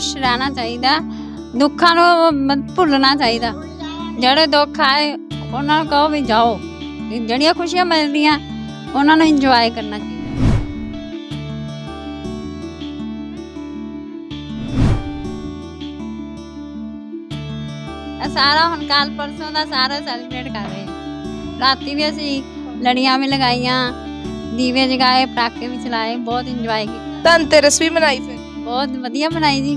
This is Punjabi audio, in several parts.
खुश रहना चाहिए दुखा भुलना चाहिए जड़े दुख आए उन्होंने कहो भी जाओ जड़िया खुशियां मिलती हैं उन्होंने इंजॉय करना चाहिए सारा हम कल परसों का सारा सैलीब्रेट कर रहे रात भी असी लड़िया भी लगाइया दीवे जगाए पटाके भी चलाए बहुत इंजॉय किया धनतेरस भी मनाई फिर बहुत वाइया मनाई जी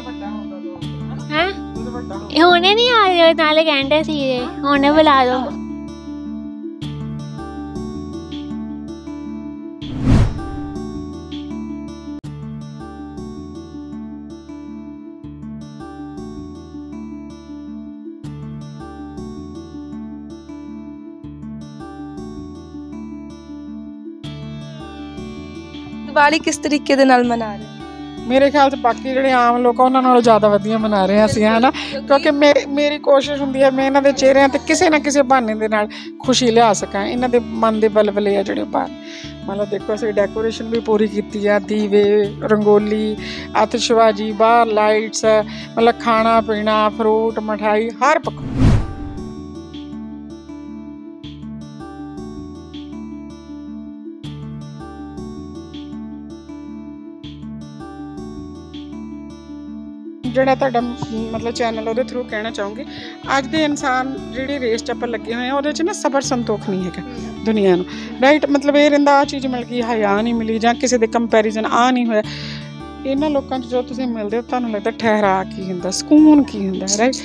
ਇਹ ਹੁਣੇ ਨਹੀਂ ਆ ਰਿਹਾ ਨਾਲੇ ਕਹਿੰਦੇ ਸੀ ਇਹ ਹੁਣੇ ਬੁਲਾ ਦੋ ਦੀਵਾਲੀ ਕਿਸ ਤਰੀਕੇ ਦੇ ਨਾਲ ਮਨਾ ਰਹੇ ਮੇਰੇ ਖਿਆਲ 'ਚ ਬਾਕੀ ਜਿਹੜੇ ਆਮ ਲੋਕ ਆ ਉਹਨਾਂ ਨਾਲੋਂ ਜ਼ਿਆਦਾ ਵਧੀਆ ਮਨਾ ਰਹੇ ਹਾਂ ਅਸੀਂ ਹਨਾ ਕਿਉਂਕਿ ਮੇਰੀ ਕੋਸ਼ਿਸ਼ ਹੁੰਦੀ ਹੈ ਮੈਂ ਇਹਨਾਂ ਦੇ ਚਿਹਰਿਆਂ ਤੇ ਕਿਸੇ ਨਾ ਕਿਸੇ ਬਹਾਨੇ ਦੇ ਨਾਲ ਖੁਸ਼ੀ ਲਿਆ ਸਕਾਂ ਇਹਨਾਂ ਦੇ ਮਨ ਦੇ ਬਲਬਲੇ ਆ ਜਿਹੜੇ ਬਾਹਰ ਲਓ ਦੇਖੋ ਅਸੀਂ ਡੈਕੋਰੇਸ਼ਨ ਵੀ ਪੂਰੀ ਕੀਤੀ ਆ ਦੀਵੇ ਰੰਗੋਲੀ ਆਤਿਸ਼ਬਾਜ਼ੀ ਬਾਹਰ ਲਾਈਟਸ ਮਤਲਬ ਖਾਣਾ ਪੀਣਾ ਫਰੂਟ ਮਠਾਈ ਹਰ ਪੱਖੋਂ ਜਿਹੜਾ ਤੁਹਾਡਾ ਮਤਲਬ ਚੈਨਲ ਉਹਦੇ ਥਰੂ ਕਹਿਣਾ ਚਾਹੂੰਗੀ ਅੱਜ ਦੇ ਇਨਸਾਨ ਜਿਹੜੇ ਰੇਸ 'ਚ ਆਪਾਂ ਲੱਗੇ ਹੋਏ ਆ ਉਹਦੇ 'ਚ ਨਾ ਸਬਰ ਸੰਤੋਖ ਨਹੀਂ ਹੈਗਾ ਦੁਨੀਆ ਨੂੰ ਰਾਈਟ ਮਤਲਬ ਇਹ ਰਿੰਦਾ ਆ ਚੀਜ਼ ਮਿਲ ਗਈ ਹਯਾ ਨਹੀਂ ਮਿਲੀ ਜਾਂ ਕਿਸੇ ਦੇ ਕੰਪੈਰੀਜ਼ਨ ਆ ਨਹੀਂ ਹੋਇਆ ਇਹਨਾਂ ਲੋਕਾਂ 'ਚ ਜੋ ਤੁਸੀਂ ਮਿਲਦੇ ਹੋ ਤੁਹਾਨੂੰ ਲੱਗਦਾ ਠਹਿਰਾ ਕੀ ਹੁੰਦਾ ਸਕੂਨ ਕੀ ਹੁੰਦਾ ਰਾਈਟ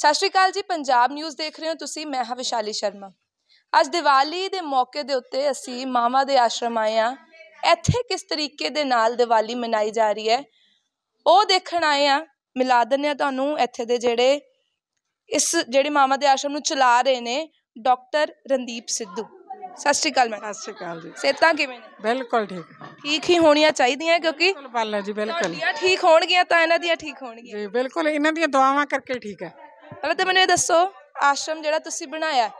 ਸਤਿ ਸ਼੍ਰੀ ਅਕਾਲ ਜੀ ਪੰਜਾਬ ਨਿਊਜ਼ ਦੇਖ ਰਹੇ ਹੋ ਤੁਸੀਂ ਮੈਂ ਹਾਂ ਵਿਸ਼ਾਲੀ ਸ਼ਰਮਾ ਅੱਜ ਦੀਵਾਲੀ ਦੇ ਮੌਕੇ ਦੇ ਉੱਤੇ ਅਸੀਂ ਮਾਵਾ ਦੇ ਆਸ਼ਰਮ ਆਏ ਆ ਇੱਥੇ ਕਿਸ ਤਰੀਕੇ ਦੇ ਨਾਲ ਦੀਵਾਲੀ ਮਨਾਈ ਜਾ ਰਹੀ ਹੈ ਉਹ ਦੇਖਣ ਆਏ ਆ ਮਿਲਾ ਦਿੰਦੇ ਆ ਤੁਹਾਨੂੰ ਇੱਥੇ ਦੇ ਜਿਹੜੇ ਇਸ ਜਿਹੜੇ ਮਾਵਾ ਦੇ ਆਸ਼ਰਮ ਨੂੰ ਚਲਾ ਰਹੇ ਨੇ ਡਾਕਟਰ ਰਣਦੀਪ ਸਿੱਧੂ ਸਤਿ ਸ਼੍ਰੀ ਅਕਾਲ ਮੈਂ ਸਤਿ ਸ਼੍ਰੀ ਅਕਾਲ ਜੀ ਸੇਤਾ ਕਿਵੇਂ ਨੇ ਬਿਲਕੁਲ ਠੀਕ ਠੀਕ ਹੀ ਹੋਣੀਆਂ ਚਾਹੀਦੀਆਂ ਕਿਉਂਕਿ ਬਿਲਕੁਲ ਜੀ ਬਿਲਕੁਲ ਠੀਕ ਹੋਣਗੀਆਂ ਤਾਂ ਇਹਨਾਂ ਦੀਆਂ ਠੀਕ ਹੋਣਗੀਆਂ ਜੀ ਬਿਲਕੁਲ ਇਹਨਾਂ ਦੀਆਂ ਦੁਆਵਾਂ ਕਰਕੇ ਠੀਕ ਹੈ ਪਹਿਲਾਂ ਤਾਂ ਮੈਨੂੰ ਇਹ ਦੱਸੋ ਆਸ਼ਰਮ ਜਿਹੜਾ ਤੁਸੀਂ ਬਣਾਇਆ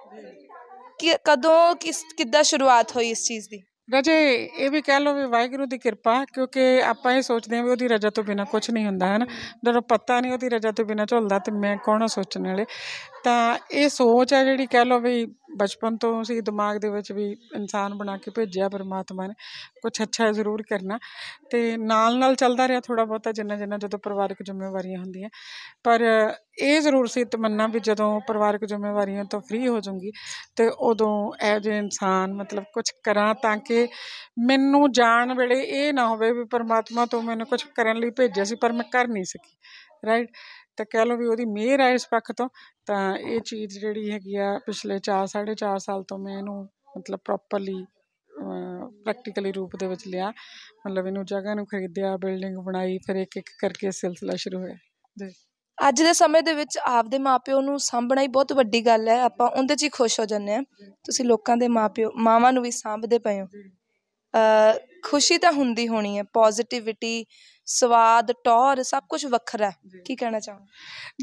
ਕਿ ਕਦੋਂ ਕਿਸ ਕਿੱਦਾਂ ਸ਼ੁਰੂਆਤ ਹੋਈ ਇਸ ਚੀਜ਼ ਦੀ ਰਜੇ ਇਹ ਵੀ ਕਹਿ ਲੋ ਵੀ ਵਾਹਿਗੁਰੂ ਦੀ ਕਿਰਪਾ ਕਿਉਂਕਿ ਆਪਾਂ ਇਹ ਸੋਚਦੇ ਹਾਂ ਵੀ ਉਹਦੀ ਰਜਾ ਤੋਂ ਬਿਨਾ ਕੁਝ ਨਹੀਂ ਹੁੰਦਾ ਹੈ ਨਾ ਜਦੋਂ ਪਤਾ ਨਹੀਂ ਉਹਦੀ ਰਜਾ ਤੋਂ ਬਿਨਾ ਝੁੱਲਦਾ ਤੇ ਮੈਂ ਕੌਣ ਸੋਚਣ ਵਾਲੇ ਤਾਂ ਇਹ ਸੋਚ ਹੈ ਜਿਹੜੀ ਕਹਿ ਲੋ ਵੀ ਬਚਪਨ ਤੋਂ ਸੀ ਦਿਮਾਗ ਦੇ ਵਿੱਚ ਵੀ ਇਨਸਾਨ ਬਣਾ ਕੇ ਭੇਜਿਆ ਪਰਮਾਤਮਾ ਨੇ ਕੁਝ ਅੱਛਾ ਜ਼ਰੂਰ ਕਰਨਾ ਤੇ ਨਾਲ ਨਾਲ ਚੱਲਦਾ ਰਿਹਾ ਥੋੜਾ ਬਹੁਤਾ ਜਿੰਨਾ ਜਿੰਨਾ ਜਦੋਂ ਪਰਿਵਾਰਕ ਜ਼ਿੰਮੇਵਾਰੀਆਂ ਹੁੰਦੀਆਂ ਪਰ ਇਹ ਜ਼ਰੂਰ ਸੀ ਤਮੰਨਾ ਵੀ ਜਦੋਂ ਪਰਿਵਾਰਕ ਜ਼ਿੰਮੇਵਾਰੀਆਂ ਤੋਂ ਫ੍ਰੀ ਹੋ ਜਾਊਂਗੀ ਤੇ ਉਦੋਂ ਇਹ ਜੇ ਇਨਸਾਨ ਮਤਲਬ ਕੁਝ ਕਰਾਂ ਤਾਂ ਕਿ ਮੈਨੂੰ ਜਾਣ ਵੇਲੇ ਇਹ ਨਾ ਹੋਵੇ ਵੀ ਪਰਮਾਤਮਾ ਤੋਂ ਮੈਨੂੰ ਕੁਝ ਕਰਨ ਲਈ ਭੇਜਿਆ ਸੀ ਪਰ ਮੈਂ ਕਰ ਨਹੀਂ ਸਕੀ ਰਾਈਟ ਤਾਂ ਕਹਿ ਲਓ ਵੀ ਉਹਦੀ ਮਿਹਰ ਹੈ ਇਸ ਪੱਖ ਤੋਂ ਤਾਂ ਇਹ ਚੀਜ਼ ਜਿਹੜੀ ਹੈਗੀ ਆ ਪਿਛਲੇ 4 4.5 ਸਾਲ ਤੋਂ ਮੈਂ ਇਹਨੂੰ ਮਤਲਬ ਪ੍ਰੋਪਰਲੀ ਪ੍ਰੈਕਟੀਕਲੀ ਰੂਪ ਦੇ ਵਿੱਚ ਲਿਆ ਮਤਲਬ ਇਹਨੂੰ ਜਗ੍ਹਾ ਨੂੰ ਖਰੀਦਿਆ ਬਿਲਡਿੰਗ ਬਣਾਈ ਫਿਰ ਇੱਕ ਇੱਕ ਕਰਕੇ ਸਿਲਸਿਲਾ ਸ਼ੁਰੂ ਹੋਇਆ ਜੀ ਅੱਜ ਦੇ ਸਮੇਂ ਦੇ ਵਿੱਚ ਆਪਦੇ ਮਾਪਿਓ ਨੂੰ ਸਾਂਭਣਾ ਹੀ ਬਹੁਤ ਵੱਡੀ ਗੱਲ ਹੈ ਆਪਾਂ ਉਹਦੇ 'ਚ ਹੀ ਖੁਸ਼ ਹੋ ਜੰਨੇ ਆ ਤੁਸੀਂ ਲੋਕਾਂ ਦੇ ਮਾਪਿਓ ਮਾਵਾਂ ਨੂੰ ਵੀ ਸਾਂਭਦੇ ਪਏ ਹੋ ਖੁਸ਼ੀ ਤਾਂ ਹੁੰਦੀ ਹੋਣੀ ਹੈ ਪੋਜ਼ਿਟਿਵਿਟੀ ਸਵਾਦ ਟੌਰ ਸਭ ਕੁਝ ਵੱਖਰਾ ਹੈ ਕੀ ਕਹਿਣਾ ਚਾਹੋ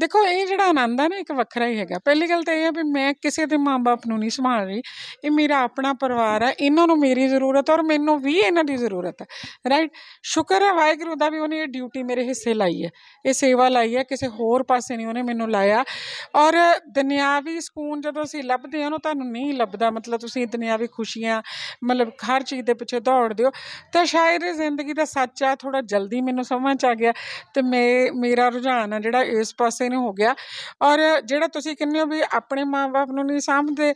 ਦੇਖੋ ਇਹ ਜਿਹੜਾ ਆਨੰਦ ਹੈ ਨਾ ਇੱਕ ਵੱਖਰਾ ਹੀ ਹੈਗਾ ਪਹਿਲੀ ਗੱਲ ਤਾਂ ਇਹ ਹੈ ਵੀ ਮੈਂ ਕਿਸੇ ਦੇ ਮਾਂ-ਬਾਪ ਨੂੰ ਨਹੀਂ ਸੰਭਾਲ ਰਹੀ ਇਹ ਮੇਰਾ ਆਪਣਾ ਪਰਿਵਾਰ ਹੈ ਇਹਨਾਂ ਨੂੰ ਮੇਰੀ ਜ਼ਰੂਰਤ ਹੈ ਔਰ ਮੈਨੂੰ ਵੀ ਇਹਨਾਂ ਦੀ ਜ਼ਰੂਰਤ ਹੈ ਰਾਈਟ ਸ਼ੁਕਰ ਹੈ ਵਾਹਿਗੁਰੂ ਦਾ ਵੀ ਉਹਨੇ ਇਹ ਡਿਊਟੀ ਮੇਰੇ ਹਿੱਸੇ ਲਾਈ ਹੈ ਇਹ ਸੇਵਾ ਲਾਈ ਹੈ ਕਿਸੇ ਹੋਰ ਪਾਸੇ ਨਹੀਂ ਉਹਨੇ ਮੈਨੂੰ ਲਾਇਆ ਔਰ ਦੁਨਿਆਵੀ ਸਕੂਨ ਜਦੋਂ ਅਸੀਂ ਲੱਭਦੇ ਹਾਂ ਉਹ ਤੁਹਾਨੂੰ ਨਹੀਂ ਲੱਭਦਾ ਮਤਲਬ ਤੁਸੀਂ ਦੁਨਿਆਵੀ ਖੁਸ਼ੀਆਂ ਮਤਲਬ ਹਰ ਚੀਜ਼ ਦੇ ਪਿੱਛੇ ਦੌੜਦੇ ਹੋ ਤਾਂ ਸ਼ਾਇਦ ਜ਼ਿੰਦਗੀ ਦਾ ਸੱਚ ਥੋੜਾ ਜਲਦੀ ਮੈਨੂੰ ਮੈਨੂੰ ਸਮਝ ਆ ਗਿਆ ਤੇ ਮੇ ਮੇਰਾ ਰੁਝਾਨ ਆ ਜਿਹੜਾ ਇਸ ਪਾਸੇ ਨੂੰ ਹੋ ਗਿਆ ਔਰ ਜਿਹੜਾ ਤੁਸੀਂ ਕਹਿੰਦੇ ਹੋ ਵੀ ਆਪਣੇ ਮਾਪੇ ਨੂੰ ਨਹੀਂ ਸਾਂਭਦੇ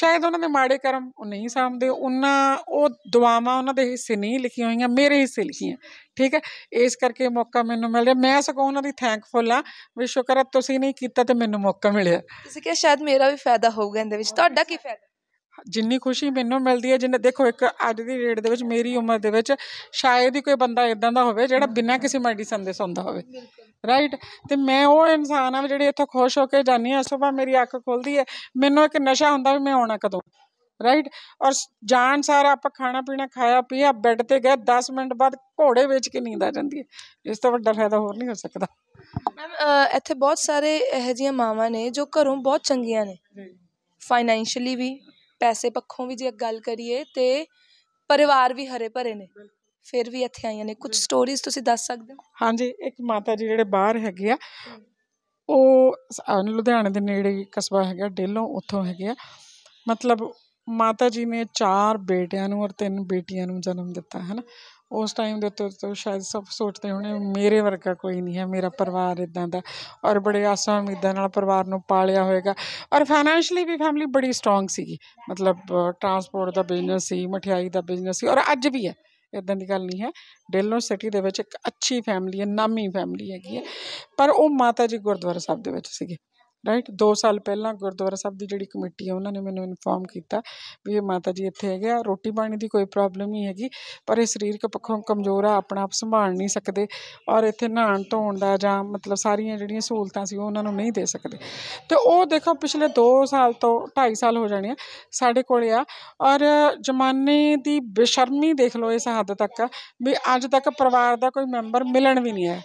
ਸ਼ਾਇਦ ਉਹਨਾਂ ਦੇ ਮਾੜੇ ਕਰਮ ਉਹ ਨਹੀਂ ਸਾਂਭਦੇ ਉਹਨਾਂ ਉਹ ਦੁਆਵਾਂ ਉਹਨਾਂ ਦੇ ਹਿੱਸੇ ਨਹੀਂ ਲਿਖੀਆਂ ਹੋਈਆਂ ਮੇਰੇ ਹਿੱਸੇ ਲਿਖੀਆਂ ਠੀਕ ਹੈ ਇਸ ਕਰਕੇ ਮੌਕਾ ਮੈਨੂੰ ਮਿਲ ਰਿਹਾ ਮੈਂ ਸਗੋਂ ਉਹਨਾਂ ਦੀ ਥੈਂਕਫੁਲ ਆ ਵੀ ਸ਼ੁਕਰ ਹੈ ਤੁਸੀਂ ਨਹੀਂ ਕੀਤਾ ਤੇ ਮੈਨੂੰ ਮੌਕਾ ਮਿਲਿਆ ਤੁਸੀਂ ਕਿਹਾ ਸ਼ਾਇਦ ਮੇਰਾ ਵੀ ਫਾਇਦਾ ਹੋਊਗਾ ਇਹਦੇ ਵਿੱਚ ਤੁਹਾਡਾ ਕੀ ਫਾਇਦਾ ਜਿੰਨੀ ਖੁਸ਼ੀ ਮੈਨੂੰ ਮਿਲਦੀ ਹੈ ਜਿੰਨੇ ਦੇਖੋ ਇੱਕ ਅੱਜ ਦੀ ਰੇਟ ਦੇ ਵਿੱਚ ਮੇਰੀ ਉਮਰ ਦੇ ਵਿੱਚ ਸ਼ਾਇਦ ਹੀ ਕੋਈ ਬੰਦਾ ਇਦਾਂ ਦਾ ਹੋਵੇ ਜਿਹੜਾ ਬਿਨਾਂ ਕਿਸੇ ਮੈਡੀਸਨ ਦੇ ਸੌਂਦਾ ਹੋਵੇ ਰਾਈਟ ਤੇ ਮੈਂ ਉਹ ਇਨਸਾਨ ਆ ਜਿਹੜੀ ਇੱਥੋਂ ਖੁਸ਼ ਹੋ ਕੇ ਜਾਨੀ ਆ ਸਵੇਰ ਮੇਰੀ ਅੱਖ ਖੁੱਲਦੀ ਹੈ ਮੈਨੂੰ ਇੱਕ ਨਸ਼ਾ ਹੁੰਦਾ ਵੀ ਮੈਂ ਆਉਣਾ ਕਦੋਂ ਰਾਈਟ ਔਰ ਜਾਣ ਸਾਰਾ ਆਪਾਂ ਖਾਣਾ ਪੀਣਾ ਖਾਇਆ ਪੀਆ ਬੈੱਡ ਤੇ ਗਏ 10 ਮਿੰਟ ਬਾਅਦ ਘੋੜੇ ਵੇਚ ਕੇ ਨੀਂਦ ਆ ਜਾਂਦੀ ਹੈ ਇਸ ਤੋਂ ਵੱਡਾ ਫਾਇਦਾ ਹੋਰ ਨਹੀਂ ਹੋ ਸਕਦਾ ਮੈਮ ਇੱਥੇ ਬਹੁਤ ਸਾਰੇ ਇਹ ਜਿਹੀਆਂ ਮਾਵਾਂ ਨੇ ਜੋ ਘਰੋਂ ਬਹੁਤ ਚੰਗੀਆਂ ਨੇ ਫਾਈਨੈਂਸ਼ੀਅਲੀ ਵੀ ਪੈਸੇ ਪੱਖੋਂ ਵੀ ਜੇ ਗੱਲ ਕਰੀਏ ਤੇ ਪਰਿਵਾਰ ਵੀ ਹਰੇ ਭਰੇ ਨੇ ਫਿਰ ਵੀ ਇੱਥੇ ਆਈਆਂ ਨੇ ਕੁਝ ਸਟੋਰੀਜ਼ ਤੁਸੀਂ ਦੱਸ ਸਕਦੇ ਹੋ ਹਾਂਜੀ ਇੱਕ ਮਾਤਾ ਜੀ ਜਿਹੜੇ ਬਾਹਰ ਹੈਗੇ ਆ ਉਹ ਲੁਧਿਆਣੇ ਦੇ ਨੇੜੇ ਇੱਕ ਕਸਬਾ ਹੈਗਾ ਡੇਲੋਂ ਉੱਥੋਂ ਹੈਗੇ ਆ ਮਤਲਬ ਮਾਤਾ ਜੀ ਨੇ ਚਾਰ ਬੇਟਿਆਂ ਨੂੰ ਔਰ ਤਿੰਨ ਬੇਟੀਆਂ ਨੂੰ ਜਨਮ ਦਿੱਤਾ ਹੈ ਨਾ ਉਸ ਟਾਈਮ ਦੇ ਉੱਤੇ ਤੋਂ ਸ਼ਾਇਦ ਸਭ ਸੋਚਦੇ ਹੋਣੇ ਮੇਰੇ ਵਰਗਾ ਕੋਈ ਨਹੀਂ ਹੈ ਮੇਰਾ ਪਰਿਵਾਰ ਇਦਾਂ ਦਾ ਔਰ ਬੜੇ ਆਸਾਂ ਉਮੀਦਾਂ ਨਾਲ ਪਰਿਵਾਰ ਨੂੰ ਪਾਲਿਆ ਹੋਏਗਾ ਔਰ ਫਾਈਨੈਂਸ਼ਲੀ ਵੀ ਫੈਮਿਲੀ ਬੜੀ ਸਟਰੋਂਗ ਸੀਗੀ ਮਤਲਬ ਟਰਾਂਸਪੋਰਟ ਦਾ ਬਿਜ਼ਨਸ ਸੀ ਮਠਿਆਈ ਦਾ ਬਿਜ਼ਨਸ ਸੀ ਔਰ ਅੱਜ ਵੀ ਹੈ ਇਦਾਂ ਦੀ ਗੱਲ ਨਹੀਂ ਹੈ ਡੈਲੋ ਸਿਟੀ ਦੇ ਵਿੱਚ ਇੱਕ ਅੱਛੀ ਫੈਮਿਲੀ ਹੈ ਨਾਮੀ ਫੈਮਿਲੀ ਹੈਗੀ ਹੈ ਪਰ ਉਹ ਮਾਤਾ ਜੀ ਗੁਰਦੁਆਰਾ ਸਾਹਿਬ ਦੇ ਵਿੱਚ ਸੀਗੇ ਰਾਈਟ 2 ਸਾਲ ਪਹਿਲਾਂ ਗੁਰਦੁਆਰਾ ਸਾਹਿਬ ਦੀ ਜਿਹੜੀ ਕਮੇਟੀ ਆ ਉਹਨਾਂ ਨੇ ਮੈਨੂੰ ਇਨਫੋਰਮ ਕੀਤਾ ਵੀ ਇਹ ਮਾਤਾ ਜੀ ਇੱਥੇ ਹੈਗੇ ਆ ਰੋਟੀ ਪਾਣੀ ਦੀ ਕੋਈ ਪ੍ਰੋਬਲਮ ਨਹੀਂ ਹੈਗੀ ਪਰ ਇਹ ਸਰੀਰਕ ਪੱਖੋਂ ਕਮਜ਼ੋਰ ਆ ਆਪਣਾ ਆਪ ਸੰਭਾਲ ਨਹੀਂ ਸਕਦੇ ਔਰ ਇੱਥੇ ਨਹਾਣ ਧੋਣ ਦਾ ਜਾਂ ਮਤਲਬ ਸਾਰੀਆਂ ਜਿਹੜੀਆਂ ਸਹੂਲਤਾਂ ਸੀ ਉਹ ਉਹਨਾਂ ਨੂੰ ਨਹੀਂ ਦੇ ਸਕਦੇ ਤੇ ਉਹ ਦੇਖੋ ਪਿਛਲੇ 2 ਸਾਲ ਤੋਂ 2.5 ਸਾਲ ਹੋ ਜਾਣੇ ਆ ਸਾਡੇ ਕੋਲੇ ਆ ਔਰ ਜਮਾਨੇ ਦੀ ਬੇਸ਼ਰਮੀ ਦੇਖ ਲਓ ਇਸ ਹੱਦ ਤੱਕ ਵੀ ਅੱਜ ਤੱਕ ਪਰਿਵਾਰ ਦਾ ਕੋਈ ਮੈਂਬਰ ਮਿਲਣ ਵੀ ਨਹੀਂ ਆਇਆ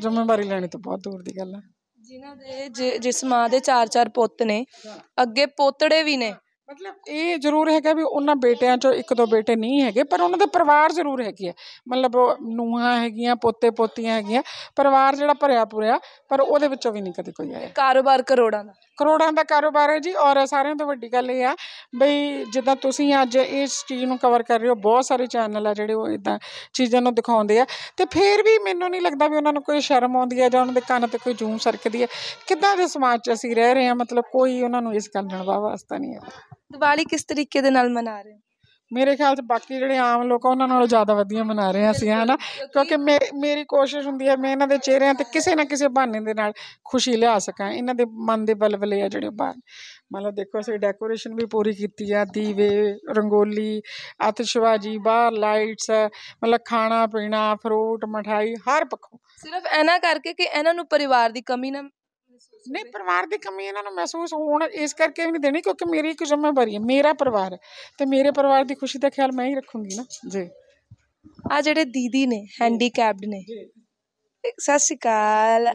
ਜ਼ਿੰਮੇਵਾਰੀ ਲੈਣੀ ਤਾਂ ਬਹੁਤ ਦੂਰ ਦੀ ਗੱਲ ਹੈ ਜਿਨ੍ਹਾਂ ਦੇ ਜਿਸ ਮਾਂ ਦੇ ਚਾਰ ਚਾਰ ਪੁੱਤ ਨੇ ਅੱਗੇ ਪੋਤੜੇ ਵੀ ਨੇ ਮਤਲਬ ਇਹ ਜ਼ਰੂਰ ਹੈਗਾ ਵੀ ਉਹਨਾਂ ਬੇਟਿਆਂ ਚੋਂ ਇੱਕ ਦੋ ਬੇਟੇ ਨਹੀਂ ਹੈਗੇ ਪਰ ਉਹਨਾਂ ਦਾ ਪਰਿਵਾਰ ਜ਼ਰੂਰ ਹੈਗੀ ਹੈ ਮਤਲਬ ਨੂਹਾਂ ਹੈਗੀਆਂ ਪੋਤੇ ਪੋਤੀਆਂ ਹੈਗੀਆਂ ਪਰਿਵਾਰ ਜਿਹੜਾ ਭਰਿਆ ਪੂਰਿਆ ਪਰ ਉਹਦੇ ਵਿੱਚੋਂ ਵੀ ਨਹੀਂ ਕਦੇ ਕੋਈ ਆਇਆ ਕਾਰੋਬਾਰ ਕਰੋੜਾਂ ਦਾ ਕਰੋੜਾਂ ਦਾ ਕਾਰੋਬਾਰ ਹੈ ਜੀ ਔਰ ਸਾਰਿਆਂ ਤੋਂ ਵੱਡੀ ਗੱਲ ਇਹ ਆ ਬਈ ਜਿੱਦਾਂ ਤੁਸੀਂ ਅੱਜ ਇਸ ਚੀਜ਼ ਨੂੰ ਕਵਰ ਕਰ ਰਹੇ ਹੋ ਬਹੁਤ ਸਾਰੇ ਚੈਨਲ ਆ ਜਿਹੜੇ ਉਹ ਇਦਾਂ ਚੀਜ਼ਾਂ ਨੂੰ ਦਿਖਾਉਂਦੇ ਆ ਤੇ ਫੇਰ ਵੀ ਮੈਨੂੰ ਨਹੀਂ ਲੱਗਦਾ ਵੀ ਉਹਨਾਂ ਨੂੰ ਕੋਈ ਸ਼ਰਮ ਆਉਂਦੀ ਹੈ ਜਾਂ ਉਹਨਾਂ ਦੇ ਕੰਨ ਤੇ ਕੋਈ ਜੂਮ ਸਰਕਦੀ ਹੈ ਕਿੱਦਾਂ ਦੇ ਸਮਾਜ 'ਚ ਅਸੀਂ ਰਹਿ ਰਹੇ ਹਾਂ ਮਤਲਬ ਕੋਈ ਉਹਨਾਂ ਨੂੰ ਇਸ ਗੱਲ ਨਾਲ ਵਾਸਤਾ ਨਹੀਂ ਹੈ ਦੀਵਾਲੀ ਕਿਸ ਤਰੀਕੇ ਦੇ ਨਾਲ ਮਨਾ ਰਹੇ ਮੇਰੇ ਖਿਆਲ 'ਚ ਬਾਕੀ ਜਿਹੜੇ ਆਮ ਲੋਕ ਆ ਉਹਨਾਂ ਨਾਲੋਂ ਜ਼ਿਆਦਾ ਵਧੀਆ ਮਨਾ ਰਹੇ ਹਾਂ ਅਸੀਂ ਹਨਾ ਕਿਉਂਕਿ ਮੇ- ਮੇਰੀ ਕੋਸ਼ਿਸ਼ ਹੁੰਦੀ ਹੈ ਮੈਂ ਇਹਨਾਂ ਦੇ ਚਿਹਰਿਆਂ ਤੇ ਕਿਸੇ ਨਾ ਕਿਸੇ ਬਹਾਨੇ ਦੇ ਨਾਲ ਖੁਸ਼ੀ ਲਿਆ ਸਕਾਂ ਇਹਨਾਂ ਦੇ ਮਨ ਦੇ ਬਲਬਲੇ ਆ ਜਿਹੜੇ ਬਾਹਰ ਮਤਲਬ ਦੇਖੋ ਅਸੀਂ ਡੈਕੋਰੇਸ਼ਨ ਵੀ ਪੂਰੀ ਕੀਤੀ ਆ ਦੀਵੇ ਰੰਗੋਲੀ ਆਤਿਸ਼ਵਾਜੀ ਬਾਹਰ ਲਾਈਟਸ ਮਤਲਬ ਖਾਣਾ ਪੀਣਾ ਫਰੂਟ ਮਠਾਈ ਹਰ ਪੱਖੋਂ ਸਿਰਫ ਇਹਨਾਂ ਕਰਕੇ ਕਿ ਇਹਨਾਂ ਨੂੰ ਪਰਿਵਾਰ ਦੀ ਕਮੀ ਨਾ ਨਹੀਂ ਪਰਿਵਾਰ ਦੀ ਕਮੀ ਇਹਨਾਂ ਨੂੰ ਮਹਿਸੂਸ ਹੋਣ ਇਸ ਕਰਕੇ ਵੀ ਨਹੀਂ ਦੇਣੀ ਕਿਉਂਕਿ ਮੇਰੀ ਇੱਕ ਜ਼ਿੰਮੇਵਾਰੀ ਹੈ ਮੇਰਾ ਪਰਿਵਾਰ ਤੇ ਮੇਰੇ ਪਰਿਵਾਰ ਦੀ ਖੁਸ਼ੀ ਦਾ ਖਿਆਲ ਮੈਂ ਹੀ ਰੱਖੂੰਗੀ ਨਾ ਜੀ ਆ ਜਿਹੜੇ ਦੀਦੀ ਨੇ ਹੈਂਡੀਕੈਪਡ ਨੇ ਸਤਿ ਸ਼੍ਰੀ ਅਕਾਲ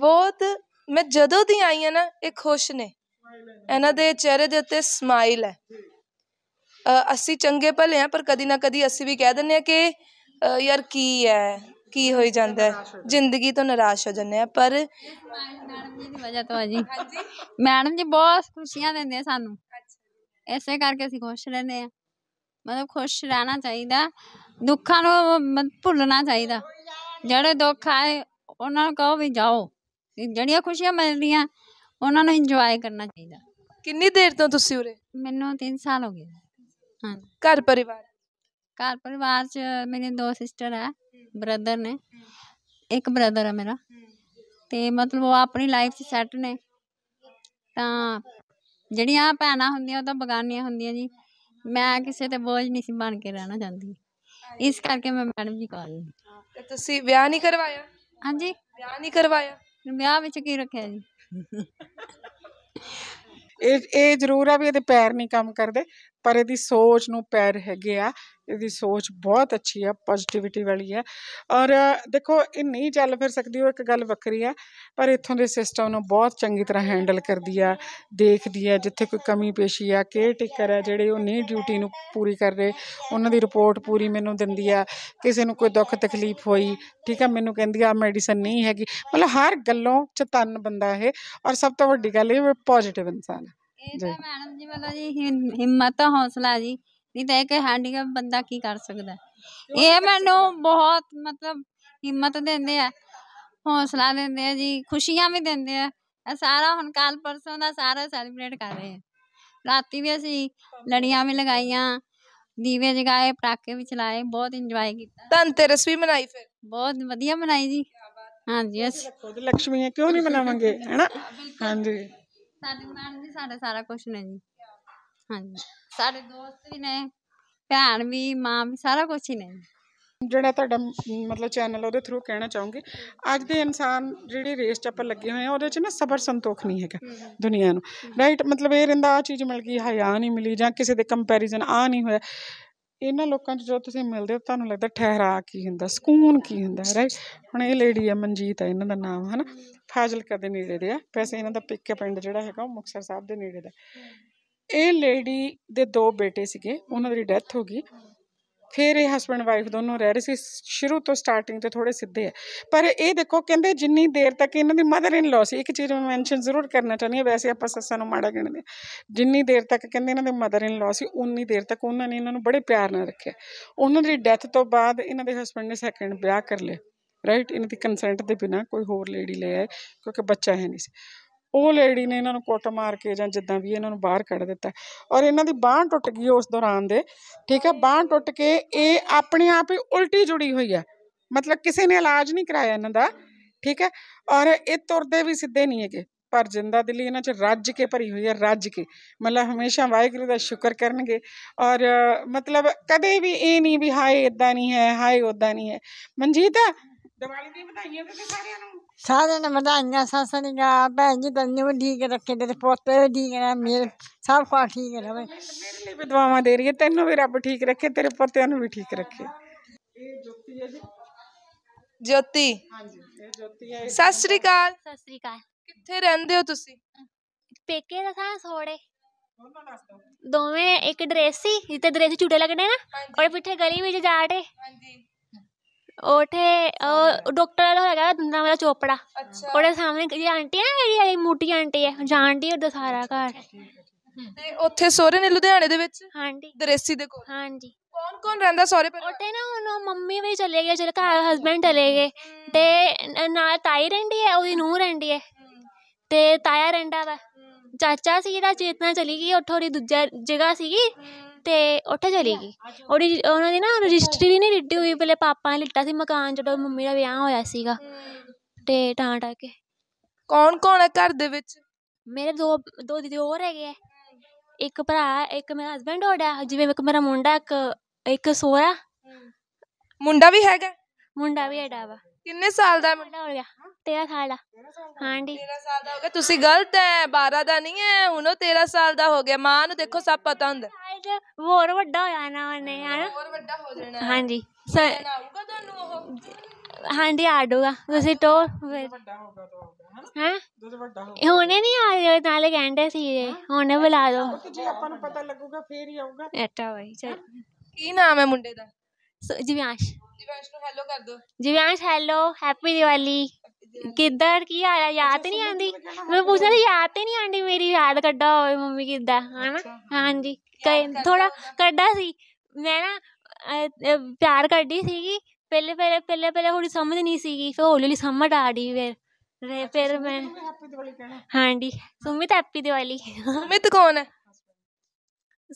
ਬਹੁਤ ਮੈਂ ਜਦੋਂ ਦੀ ਆਈ ਆ ਨਾ ਇਹ ਖੁਸ਼ ਨੇ ਇਹਨਾਂ ਦੇ ਚਿਹਰੇ ਦੇ ਉੱਤੇ ਸਮਾਈਲ ਹੈ ਅਸੀਂ ਚੰਗੇ ਭਲੇ ਆ ਪਰ ਕਦੀ ਨਾ ਕਦੀ ਅਸੀਂ ਵੀ ਕਹਿ ਦਿੰਨੇ ਆ ਕਿ ਯਾਰ ਕੀ ਹੈ ਕੀ ਹੋਈ ਜਾਂਦਾ ਹੈ ਜ਼ਿੰਦਗੀ ਤੋਂ ਨਿਰਾਸ਼ ਹੋ ਜਾਂਦੇ ਆ ਪਰ ਮੈਡਮ ਜੀ ਦੀ ਵਜ੍ਹਾ ਤੋਂ ਆ ਜੀ ਮੈਡਮ ਜੀ ਬਹੁਤ ਖੁਸ਼ੀਆਂ ਦਿੰਦੇ ਆ ਸਾਨੂੰ ਐਸੇ ਕਰਕੇ ਅਸੀਂ ਖੁਸ਼ ਰਹਿੰਦੇ ਆ ਮਤਲਬ ਖੁਸ਼ ਰਹਿਣਾ ਚਾਹੀਦਾ ਦੁੱਖਾਂ ਨੂੰ ਭੁੱਲਣਾ ਚਾਹੀਦਾ ਜਿਹੜੇ ਦੁੱਖ ਆਏ ਉਹਨਾਂ ਨੂੰ ਕਹੋ ਵੀ ਜਾਓ ਜਿਹੜੀਆਂ ਖੁਸ਼ੀਆਂ ਮਿਲਦੀਆਂ ਉਹਨਾਂ ਨੂੰ ਇੰਜੋਏ ਕਰਨਾ ਚਾਹੀਦਾ ਕਿੰਨੀ ਦੇਰ ਤੋਂ ਤੁਸੀਂ ਉਰੇ ਮੈਨੂੰ 3 ਸਾਲ ਹੋ ਗਏ ਹਾਂ ਘਰ ਪਰਿਵਾਰ ਘਰ ਪਰਿਵਾਰ 'ਚ ਮੇਰੇ ਦੋ ਸਿਸਟਰ ਆ ਬ੍ਰਦਰ ਨੇ ਇੱਕ ਬ੍ਰਦਰ ਆ ਮੇਰਾ ਤੇ ਮਤਲਬ ਉਹ ਆਪਣੀ ਲਾਈਫ 'ਚ ਸੈੱਟ ਨੇ ਤਾਂ ਜਿਹੜੀਆਂ ਭੈਣਾਂ ਹੁੰਦੀਆਂ ਉਹ ਤਾਂ ਬਗਾਨੀਆਂ ਹੁੰਦੀਆਂ ਜੀ ਮੈਂ ਕਿਸੇ ਤੇ ਬੋਝ ਨਹੀਂ ਸੀ ਬਣ ਕੇ ਰਹਿਣਾ ਚਾਹੁੰਦੀ ਇਸ ਕਰਕੇ ਮੈਂ ਮੈਡਮ ਜੀ ਕਾਲ ਤੇ ਤੁਸੀਂ ਵਿਆਹ ਨਹੀਂ ਕਰਵਾਇਆ ਹਾਂਜੀ ਵਿਆਹ ਨਹੀਂ ਕਰਵਾਇਆ ਵਿਆਹ ਵਿੱਚ ਕੀ ਰੱਖਿਆ ਜੀ ਇਹ ਇਹ ਜ਼ਰੂਰ ਆ ਵੀ ਇਹਦੇ ਪੈਰ ਨਹੀਂ ਕੰਮ ਕਰਦੇ ਪਰ ਇਹਦੀ ਸੋਚ ਨੂੰ ਪੈਰ ਹੈਗੇ ਆ ਇਹਦੀ ਸੋਚ ਬਹੁਤ ਅੱਛੀ ਹੈ ਪੋਜ਼ਿਟਿਵਿਟੀ ਵਾਲੀ ਹੈ ਔਰ ਦੇਖੋ ਇਹ ਨਹੀਂ ਚੱਲ ਫਿਰ ਸਕਦੀ ਉਹ ਇੱਕ ਗੱਲ ਵੱਖਰੀ ਹੈ ਪਰ ਇੱਥੋਂ ਦੇ ਸਿਸਟਮ ਨੂੰ ਬਹੁਤ ਚੰਗੀ ਤਰ੍ਹਾਂ ਹੈਂਡਲ ਕਰਦੀ ਆ ਦੇਖਦੀ ਆ ਜਿੱਥੇ ਕੋਈ ਕਮੀ ਪੇਸ਼ੀ ਆ ਕੇ ਟਿਕਰ ਆ ਜਿਹੜੇ ਉਹ ਨਹੀਂ ਡਿਊਟੀ ਨੂੰ ਪੂਰੀ ਕਰ ਰਹੇ ਉਹਨਾਂ ਦੀ ਰਿਪੋਰਟ ਪੂਰੀ ਮੈਨੂੰ ਦਿੰਦੀ ਆ ਕਿਸੇ ਨੂੰ ਕੋਈ ਦੁੱਖ ਤਕਲੀਫ ਹੋਈ ਠੀਕ ਆ ਮੈਨੂੰ ਕਹਿੰਦੀ ਆ ਮੈਡੀਸਨ ਨਹੀਂ ਹੈਗੀ ਮਤਲਬ ਹਰ ਗੱਲੋਂ ਚਤਨ ਬੰਦਾ ਇਹ ਔਰ ਸਭ ਤੋਂ ਵੱਡੀ ਗੱਲ ਇਹ ਪੋਜ਼ਿਟਿਵ ਇਨਸਾਨ ਹੈ ਇਹ ਤਾਂ ਮੈਡਮ ਜੀ ਵੱਲੋਂ ਜੀ ਹਿੰਮਤ ਹੌਸਲਾ ਜੀ ਨਹੀਂ ਤਾਂ ਇੱਕ ਹੈਂਡੀਕੈਪ ਬੰਦਾ ਕੀ ਕਰ ਸਕਦਾ ਇਹ ਮੈਨੂੰ ਬਹੁਤ ਮਤਲਬ ਹਿੰਮਤ ਦਿੰਦੇ ਆ ਹੌਸਲਾ ਦਿੰਦੇ ਆ ਜੀ ਖੁਸ਼ੀਆਂ ਵੀ ਦਿੰਦੇ ਆ ਇਹ ਸਾਰਾ ਹੁਣ ਕੱਲ ਪਰਸੋਂ ਦਾ ਸਾਰਾ ਸੈਲੀਬ੍ਰੇਟ ਕਰ ਰਹੇ ਆ ਰਾਤੀ ਵੀ ਅਸੀਂ ਲੜੀਆਂ ਵੀ ਲਗਾਈਆਂ ਦੀਵੇ ਜਗਾਏ ਪਟਾਕੇ ਵੀ ਚਲਾਏ ਬਹੁਤ ਇੰਜੋਏ ਕੀਤਾ ਤੇ ਵੀ ਮਨਾਈ ਫਿਰ ਬਹੁਤ ਵਧੀਆ ਮਨਾਈ ਜੀ ਹਾਂਜੀ ਅਸੀਂ ਖੁਦ ਲక్ష్ਮੀ ਹੈ ਕਿਉਂ ਨਹੀਂ ਮਨਾਵਾਂਗੇ ਹੈਨਾ ਹਾਂਜੀ ਸਾਡੇ ਮਾਨ ਜੀ ਸਾਡਾ ਸਾਰਾ ਕੁਝ ਨੇ ਜੀ ਸਾਡੇ ਦੋਸਤ ਵੀ ਨੇ ਭੈਣ ਵੀ ਮਾਂ ਵੀ ਸਾਰਾ ਕੁਝ ਹੀ ਨੇ ਜਿਹੜਾ ਤੁਹਾਡਾ ਮਤਲਬ ਚੈਨਲ ਉਹਦੇ ਥਰੂ ਕਹਿਣਾ ਚਾਹੂੰਗੀ ਅੱਜ ਦੇ ਇਨਸਾਨ ਜਿਹੜੀ ਰੇਸ 'ਚ ਆਪਾਂ ਲੱਗੇ ਹੋਏ ਆ ਉਹਦੇ 'ਚ ਨਾ ਸਬਰ ਸੰਤੋਖ ਨਹੀਂ ਹੈਗਾ ਦੁਨੀਆ ਨੂੰ ਰਾਈਟ ਮਤਲਬ ਇਹ ਰਿੰਦਾ ਆ ਚੀਜ਼ ਮਿਲ ਗਈ ਹਾਇਆ ਨਹੀਂ ਮਿਲੀ ਜਾਂ ਕਿਸੇ ਦੇ ਕੰਪੈਰੀਜ਼ਨ ਆ ਨਹੀਂ ਹੋਇਆ ਇਹਨਾਂ ਲੋਕਾਂ 'ਚ ਜੋ ਤੁਸੀਂ ਮਿਲਦੇ ਹੋ ਤੁਹਾਨੂੰ ਲੱਗਦਾ ਠਹਿਰਾ ਕੀ ਹੁੰਦਾ ਸਕੂਨ ਕੀ ਹੁੰਦਾ ਰਾਈਟ ਹੁਣ ਇਹ ਲੇਡੀ ਆ ਮਨਜੀਤ ਆ ਇਹਨਾਂ ਦਾ ਨਾਮ ਹਨਾ ਫਾਜ਼ਿਲਕਾ ਦੇ ਨੇੜੇ ਦੇ ਆ ਪੈਸੇ ਇਹਨਾਂ ਦਾ ਪਿੱਕੇ ਪਿੰਡ ਜਿਹੜਾ ਹੈਗਾ ਉਹ ਮੁਕਸਰ ਸਾਹਿਬ ਦੇ ਨੇੜੇ ਦਾ ਇਹ ਲੇਡੀ ਦੇ ਦੋ ਬੇਟੇ ਸੀਗੇ ਉਹਨਾਂ ਦੀ ਡੈਥ ਹੋ ਗਈ ਫਿਰ ਇਹ ਹਸਬੰਡ ਵਾਈਫ ਦੋਨੋਂ ਰਹਿ ਰਹੇ ਸੀ ਸ਼ੁਰੂ ਤੋਂ ਸਟਾਰਟਿੰਗ ਤੇ ਥੋੜੇ ਸਿੱਧੇ ਆ ਪਰ ਇਹ ਦੇਖੋ ਕਹਿੰਦੇ ਜਿੰਨੀ ਦੇਰ ਤੱਕ ਇਹਨਾਂ ਦੀ ਮਦਰ ਇਨ ਲਾ ਸੀ ਇੱਕ ਚੀਜ਼ ਮੈਂ ਮੈਂਸ਼ਨ ਜ਼ਰੂਰ ਕਰਨਾ ਚਾਹੁੰਦੀ ਹਾਂ ਵੈਸੇ ਆਪਾਂ ਸੱਸਾਂ ਨੂੰ ਮਾੜਾ ਗਿਣਦੇ ਜਿੰਨੀ ਦੇਰ ਤੱਕ ਕਹਿੰਦੇ ਇਹਨਾਂ ਦੇ ਮਦਰ ਇਨ ਲਾ ਸੀ ਉਨੀ ਦੇਰ ਤੱਕ ਉਹਨਾਂ ਨੇ ਇਹਨਾਂ ਨੂੰ ਬੜੇ ਪਿਆਰ ਨਾਲ ਰੱਖਿਆ ਉਹਨਾਂ ਦੀ ਡੈਥ ਤੋਂ ਬਾਅਦ ਇਹਨਾਂ ਦੇ ਹਸਬੰਡ ਨੇ ਸੈਕੰਡ ਵਿਆਹ ਕਰ ਲਿਆ ਰਾਈਟ ਇਹਨਾਂ ਦੀ ਕੰਸੈਂਟ ਦੇ ਬਿਨਾ ਕੋਈ ਹੋਰ ਲੇਡੀ ਲੈ ਆਏ ਕਿਉਂਕਿ ਬੱਚਾ ਹੈ ਨਹੀਂ ਸੀ ਉਹ ਲੇਡੀ ਨੇ ਇਹਨਾਂ ਨੂੰ ਕੁੱਟ ਮਾਰ ਕੇ ਜਾਂ ਜਿੱਦਾਂ ਵੀ ਇਹਨਾਂ ਨੂੰ ਬਾਹਰ ਕੱਢ ਦਿੱਤਾ ਔਰ ਇਹਨਾਂ ਦੀ ਬਾਹ ਟੁੱਟ ਗਈ ਉਸ ਦੌਰਾਨ ਦੇ ਠੀਕ ਹੈ ਬਾਹ ਟੁੱਟ ਕੇ ਇਹ ਆਪਣੇ ਆਪ ਹੀ ਉਲਟੀ ਜੁੜੀ ਹੋਈ ਹੈ ਮਤਲਬ ਕਿਸੇ ਨੇ ਇਲਾਜ ਨਹੀਂ ਕਰਾਇਆ ਇਹਨਾਂ ਦਾ ਠੀਕ ਹੈ ਔਰ ਇਹ ਤੁਰਦੇ ਵੀ ਸਿੱਧੇ ਨਹੀਂ ਹੈਗੇ ਪਰ ਜਿੰਦਾ ਦਿੱਲੀ ਇਹਨਾਂ 'ਚ ਰੱਜ ਕੇ ਭਰੀ ਹੋਈ ਹੈ ਰੱਜ ਕੇ ਮਤਲਬ ਹਮੇਸ਼ਾ ਵਾਹਿਗੁਰੂ ਦਾ ਸ਼ੁਕਰ ਕਰਨਗੇ ਔਰ ਮਤਲਬ ਕਦੇ ਵੀ ਇਹ ਨਹੀਂ ਵੀ ਹਾਏ ਇਦਾਂ ਨਹੀਂ ਹੈ ਹਾਏ ਉਦਾਂ ਨਹੀਂ ਹੈ ਮਨਜੀਤ ਦੀਵਾਲੀ ਦੀ ਵਧਾਈਆਂ ਤੇ ਸਾਰਿਆਂ ਨੂੰ ਸਾਰਿਆਂ ਨੂੰ ਵਧਾਈਆਂ ਸਾਸਰੀਆਂ ਭੈਣ ਜੀ ਤੈਨੂੰ ਵੀ ਠੀਕ ਰੱਖੇ ਤੇਰੇ ਪੋਤੇ ਵੀ ਠੀਕ ਰਹਿ ਮੇਰੇ ਸਭ ਕੁਝ ਠੀਕ ਰਹੇ ਮੇਰੇ ਲਈ ਵੀ ਦੁਆਵਾਂ ਦੇ ਰਹੀ ਹੈ ਤੈਨੂੰ ਵੀ ਰੱਬ ਠੀਕ ਰੱਖੇ ਤੇਰੇ ਪੋਤਿਆਂ ਨੂੰ ਵੀ ਠੀਕ ਰੱਖੇ ਇਹ ਜੋਤੀ ਹੈ ਜੀ ਜੋਤੀ ਹਾਂਜੀ ਇਹ ਜੋਤੀ ਹੈ ਸਤਿ ਸ੍ਰੀ ਅਕਾਲ ਸਤਿ ਸ੍ਰੀ ਅਕਾਲ ਕਿੱਥੇ ਰਹਿੰਦੇ ਹੋ ਤੁਸੀਂ ਪੇਕੇ ਦਾ ਥਾਂ ਸੋੜੇ ਦੋਵੇਂ ਇੱਕ ਡਰੈਸ ਸੀ ਜਿੱਤੇ ਡਰੈਸ ਝੂਟੇ ਲੱਗਣੇ ਨਾ ਔਰ ਪਿੱਛੇ ਗਲੀ ਵਿੱਚ ਜਾਟ ਹੈ ਹਾਂਜੀ ਉਥੇ ਉਹ ਡਾਕਟਰ ਹੈਗਾ ਦੰਦਾਂ ਵਾਲਾ ਚੋਪੜਾ ਉਹਦੇ ਸਾਹਮਣੇ ਜੀ ਆਂਟੀ ਹੈ ਨਾ ਮੇਰੀ ਇਹ ਮੋਟੀ ਆਂਟੀ ਹੈ ਜਾਣਦੀ ਉਹਦਾ ਸਾਰਾ ਘਰ ਤੇ ਉੱਥੇ ਸੋਹਰੇ ਨੇ ਲੁਧਿਆਣੇ ਦੇ ਵਿੱਚ ਹਾਂਜੀ ਦਰੇਸੀ ਦੇ ਕੋਲ ਹਾਂਜੀ ਕੌਣ ਕੌਣ ਰਹਿੰਦਾ ਸੋਹਰੇ ਪਰ ਉੱਥੇ ਨਾ ਉਹ ਮੰਮੀ ਵੀ ਚਲੇ ਗਏ ਚਲ ਘਰ ਹਸਬੰਡ ਚਲੇ ਗਏ ਤੇ ਨਾਲ ਤਾਈ ਰਹਿੰਦੀ ਹੈ ਉਹਦੀ ਨੂੰਹ ਰਹਿੰਦੀ ਹੈ ਤੇ ਤਾਇਆ ਰਹਿੰਦਾ ਵਾ ਚਾਚਾ ਸੀ ਜਿਹੜਾ ਚੇਤਨਾ ਚਲੀ ਗਈ ਉੱਥੋਂ ਦੀ ਦੂਜਾ ਜਗ੍ਹਾ ਸੀਗੀ ਤੇ ਉੱਠ ਚਲੀ ਗਈ ਉਹਦੀ ਉਹਨਾਂ ਦੀ ਨਾ ਰਜਿਸਟਰੀ ਵੀ ਨਹੀਂ ਲਿੱਟੀ ਹੋਈ ਪਹਿਲੇ ਪਾਪਾ ਨੇ ਲਿੱਤਾ ਸੀ ਮਕਾਨ ਜਦੋਂ ਮੰਮੀ ਦਾ ਵਿਆਹ ਹੋਇਆ ਸੀਗਾ ਤੇ ਟਾਂ ਟਾ ਕੇ ਕੌਣ ਕੌਣ ਹੈ ਘਰ ਦੇ ਵਿੱਚ ਮੇਰੇ ਦੋ ਦੋ ਦੀਦੀ ਹੋਰ ਹੈਗੇ ਆ ਇੱਕ ਭਰਾ ਇੱਕ ਮੇਰਾ ਹਸਬੰਡ ਹੋੜਾ ਜਿਵੇਂ ਇੱਕ ਮੇਰਾ ਮੁੰਡਾ ਇੱਕ ਇੱਕ ਸੋਹਰਾ ਮੁੰਡਾ ਵੀ ਹੈਗਾ ਮੁੰਡਾ ਵੀ ਹੈਗਾ ਵਾ ਕਿੰਨੇ ਸਾਲ ਦਾ ਮੁੰਡਾ ਹੋ ਗਿਆ 13 ਸਾਲ ਦਾ ਹਾਂਜੀ 13 ਸਾਲ ਦਾ ਹੋ ਗਿਆ ਤੁਸੀਂ ਗਲਤ ਹੈ 12 ਦਾ ਨਹੀਂ ਹੈ ਹੁਣ ਉਹ 13 ਸਾਲ ਦਾ ਹੋ ਗਿਆ ਮਾਂ ਨੂੰ ਦੇਖੋ ਸਭ ਪਤਾ ਹੁੰਦਾ ਹੋਰ ਵੱਡਾ ਹੋ ਜਾਣਾ ਉਹਨੇ ਹੋਰ ਵੱਡਾ ਹੋ ਜਾਣਾ ਹਾਂਜੀ ਸਰ ਆਊਗਾ ਤੁਹਾਨੂੰ ਉਹ ਹਾਂਡੀ ਆਡੂਗਾ ਤੁਸੀਂ ਟੋ ਵੱਡਾ ਹੋਗਾ ਤੋ ਹੈ ਜਦੋਂ ਵੱਡਾ ਹੋਣਾ ਹੁਣੇ ਨਹੀਂ ਆ ਰਿਹਾ ਨਾਲੇ ਕਹਿੰਦੇ ਸੀ ਇਹ ਹੁਣੇ ਬੁਲਾ ਦੋ ਜੇ ਆਪਾਂ ਨੂੰ ਪਤਾ ਲੱਗੂਗਾ ਫੇਰ ਹੀ ਆਊਗਾ ਐਟਾ ਬਾਈ ਕੀ ਨਾਮ ਹੈ ਮੁੰਡੇ ਦਾ ਸ- ਜਿਵਿਆਂਸ਼ ਨੂੰ ਹੈਲੋ ਕਰ ਦੋ ਜਿਵਿਆਂਸ਼ ਹੈਲੋ ਹੈਪੀ ਦੀਵਾਲੀ ਕਿੱਦਾਂ ਕੀ ਹਾਲ ਆ ਯਾਦ ਨਹੀਂ ਆਂਦੀ ਮੈਂ ਪੁੱਛਣਾ ਸੀ, ਯਾਦ ਤੇ ਨਹੀਂ ਆਂਦੀ ਮੇਰੀ ਯਾਦ ਕੱਢਾ ਹੋਵੇ ਮੰਮੀ ਕਿੱਦਾਂ ਹਨਾ ਹਾਂਜੀ ਕਈ ਥੋੜਾ ਕੱਢਾ ਸੀ ਮੈਂ ਨਾ ਪਿਆਰ ਕਰਦੀ ਸੀਗੀ ਪਹਿਲੇ ਪਹਿਲੇ ਪਹਿਲੇ ਪਹਿਲੇ ਹੁਣ ਸਮਝ ਨਹੀਂ ਸੀਗੀ ਫਿਰ ਹੌਲੀ ਹੌਲੀ ਸਮਝ ਆ ਗਈ ਫਿਰ ਰੇ- ਫਿਰ ਮੈਂ ਹਾਂਜੀ ਸੁਮਿਤ ਹੈਪੀ ਦੀਵਾਲੀ ਸੁਮਿਤ ਕੌਣ ਹੈ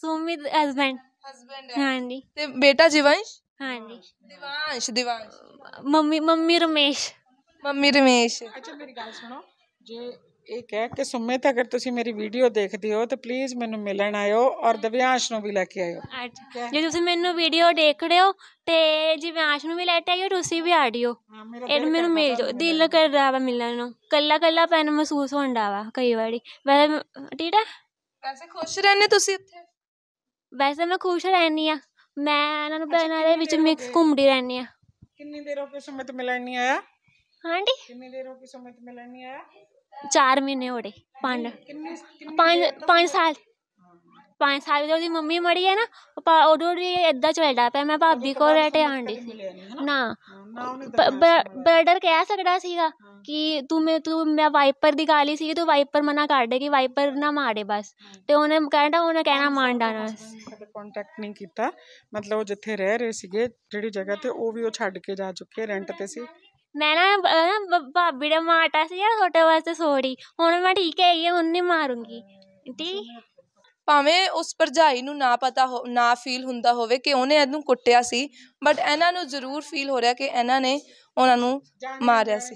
ਸੁਮਿਤ ਹਸਬੰਡ ਹਸਬੰਡ ਹੈ ਹਾਂਜੀ ਤੇ ਬੇਟਾ ਜਿਵੰਸ਼ ਹਾਂਜੀ Divansh Divansh mummy mummy Ramesh mummy Ramesh ਅੱਛਾ ਮੇਰੀ ਗੱਲ ਸੁਣੋ ਜੇ ਇਹ ਕਹਿ ਕੇ ਸੁਮਿਤ ਅਗਰ ਤੁਸੀਂ ਮੇਰੀ ਵੀਡੀਓ ਦੇਖਦੇ ਹੋ ਤਾਂ ਪਲੀਜ਼ ਮੈਨੂੰ ਮਿਲਣ ਆਇਓ ਔਰ ਦਿਵਿਆਂਸ਼ ਨੂੰ ਵੀ ਲੈ ਕੇ ਆਇਓ ਜੇ ਤੁਸੀਂ ਮੈਨੂੰ ਵੀਡੀਓ ਦੇਖ ਰਹੇ ਹੋ ਤੇ ਦਿਵਿਆਂਸ਼ ਨੂੰ ਵੀ ਲੈ ਕੇ ਆਇਓ ਤੁਸੀਂ ਵੀ ਆੜਿਓ ਇਹ ਮੈਨੂੰ ਮਿਲ ਜਾ ਦਿਲ ਕਰਦਾ ਵਾ ਮਿਲਣ ਨੂੰ ਕੱਲਾ ਕੱਲਾ ਪੈਨ ਮਹਿਸੂਸ ਹੁੰਦਾ ਵਾ ਕਈ ਵਾਰੀ ਵੈਸੇ ਠੀਕ ਆ ਵੈਸੇ ਖੁਸ਼ ਰਹਿੰਦੇ ਤੁਸੀਂ ਉੱਥੇ ਵੈਸੇ ਮੈਂ ਖੁਸ਼ ਰਹਿਣੀ ਆ ਮੈਂ ਇਹਨਾਂ ਨੂੰ ਪਹਿਲਾਂ ਦੇ ਵਿੱਚ ਮਿਕਸ ਘੁੰਮਦੀ ਰਹਿੰਨੀ ਆ ਕਿੰਨੀ ਦੇਰ ਹੋ ਕੇ ਤੇ ਮਿਲਣ ਨਹੀਂ ਆਇਆ ਹਾਂਡੀ ਕਿੰਨੀ ਦੇਰ ਹੋ ਕੇ ਤੇ ਮਿਲਣ ਨਹੀਂ ਆਇਆ 4 ਮਹੀਨੇ ਹੋੜੇ ਪੰਜ ਕਿੰਨੇ ਪੰਜ ਸਾਲ ਪੰਜ ਸਾਲ ਜਦੋਂ ਦੀ ਮੰਮੀ ਮੜੀ ਹੈ ਨਾ ਪਾ- ਉਦੋਂ ਦੀ ਇਦਾਂ ਚੱਲਦਾ ਪਿਆ ਮੈਂ ਭਾਬੀ ਕੋਲ ਰਹਿ ਤੇ ਆਂਡੀ ਨਾ ਹਾਂ, ਨਾ ਕਹਿ ਸਕਦਾ ਸੀਗਾ ਕਿ ਤੂੰ ਮੈਂ ਤੂੰ ਮੈਂ ਵਾਈਪਰ ਦੀ ਗਾਲੀ ਸੀਗੀ ਤੂੰ ਵਾਈਪਰ ਮਨਾ ਕਰ ਦੇ ਕਿ ਵਾਈਪਰ ਨਾ ਮਾਰੇ ਬਸ ਤੇ ਉਹਨੇ ਕਹਿੰਦਾ ਉਹਨੇ ਕਹਿਣਾ ਮਾਰਦਾ ਨਾ ਕਦੇ ਕੰਟੈਕਟ ਨਹੀਂ ਕੀਤਾ ਮਤਲਬ ਉਹ ਜਿੱਥੇ ਰਹਿ ਰਹੇ ਸੀਗੇ ਜਿਹੜੀ ਜਗ੍ਹਾ ਤੇ ਉਹ ਵੀ ਉਹ ਛੱਡ ਕੇ ਜਾ ਚੁੱਕੇ ਰੈਂਟ ਤੇ ਸੀ ਮੈਂ ਨਾ ਭਾਬੀ ਦੇ ਮਾਟਾ ਸੀ ਯਾਰ ਤੁਹਾਡੇ ਵਾਸਤੇ ਸੌਰੀ ਹੁਣ ਮੈਂ ਠੀਕ ਹੈਗੀ ਇਹ ਹੁਣ ਨਹੀਂ ਮਾਰੂੰਗੀ ਠੀਕ ਭਾਵੇਂ ਉਸ ਭਰਜਾਈ ਨੂੰ ਨਾ ਪਤਾ ਹੋ ਨਾ ਫੀਲ ਹੁੰਦਾ ਹੋਵੇ ਕਿ ਉਹਨੇ ਇਹਨੂੰ ਕੁੱਟਿਆ ਸੀ ਬਟ ਇਹਨਾਂ ਨੂੰ ਜ਼ਰੂਰ ਫੀਲ ਹੋ ਰਿਹਾ ਕਿ ਇਹਨਾਂ ਨੇ ਉਹਨਾਂ ਨੂੰ ਮਾਰਿਆ ਸੀ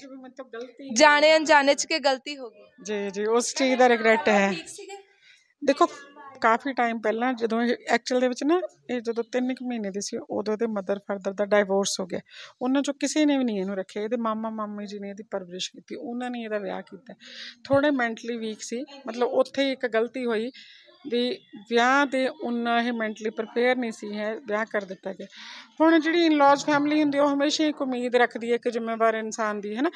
ਜਾਣੇ ਅਣਜਾਣੇ ਚ ਕਿ ਗਲਤੀ ਹੋ ਗਈ ਜੀ ਜੀ ਉਸ ਚੀਜ਼ ਦਾ ਰਿਗਰਟ ਹੈ ਦੇਖੋ ਕਾਫੀ ਟਾਈਮ ਪਹਿਲਾਂ ਜਦੋਂ ਐਕਚੁਅਲ ਦੇ ਵਿੱਚ ਨਾ ਇਹ ਜਦੋਂ 3 ਕੁ ਮਹੀਨੇ ਦੀ ਸੀ ਉਦੋਂ ਦੇ ਮਦਰ ਫਾਦਰ ਦਾ ਡਾਈਵੋਰਸ ਹੋ ਗਿਆ ਉਹਨਾਂ ਚੋਂ ਕਿਸੇ ਨੇ ਵੀ ਨਹੀਂ ਇਹਨੂੰ ਰੱਖਿਆ ਇਹਦੇ ਮਾਮਾ ਮਾਮੀ ਜੀ ਨੇ ਇਹਦੀ ਪਰਵਰਿਸ਼ ਕੀਤੀ ਉਹਨਾਂ ਨੇ ਇਹਦਾ ਵਿਆਹ ਕੀਤਾ ਥੋੜੇ ਮੈਂਟਲੀ ਵੀਕ ਸੀ ਮਤਲਬ ਉੱਥੇ ਇੱਕ ਗਲਤੀ ਹੋਈ ਵੀ ਵਿਆਹ ਤੇ ਉਨਾ ਇਹ ਮੈਂਟਲੀ ਪ੍ਰਪੇਅਰ ਨਹੀਂ ਸੀ ਹੈ ਵਿਆਹ ਕਰ ਦਿੱਤਾ ਗਿਆ ਹੁਣ ਜਿਹੜੀ ਇਨ-ਲॉज ਫੈਮਿਲੀ ਹੁੰਦੀ ਉਹ ਹਮੇਸ਼ਾ ਇੱਕ ਉਮੀਦ ਰੱਖਦੀ ਹੈ ਕਿ ਜ਼ਿੰਮੇਵਾਰ ਇਨਸਾਨ ਦੀ ਹੈ ਨਾ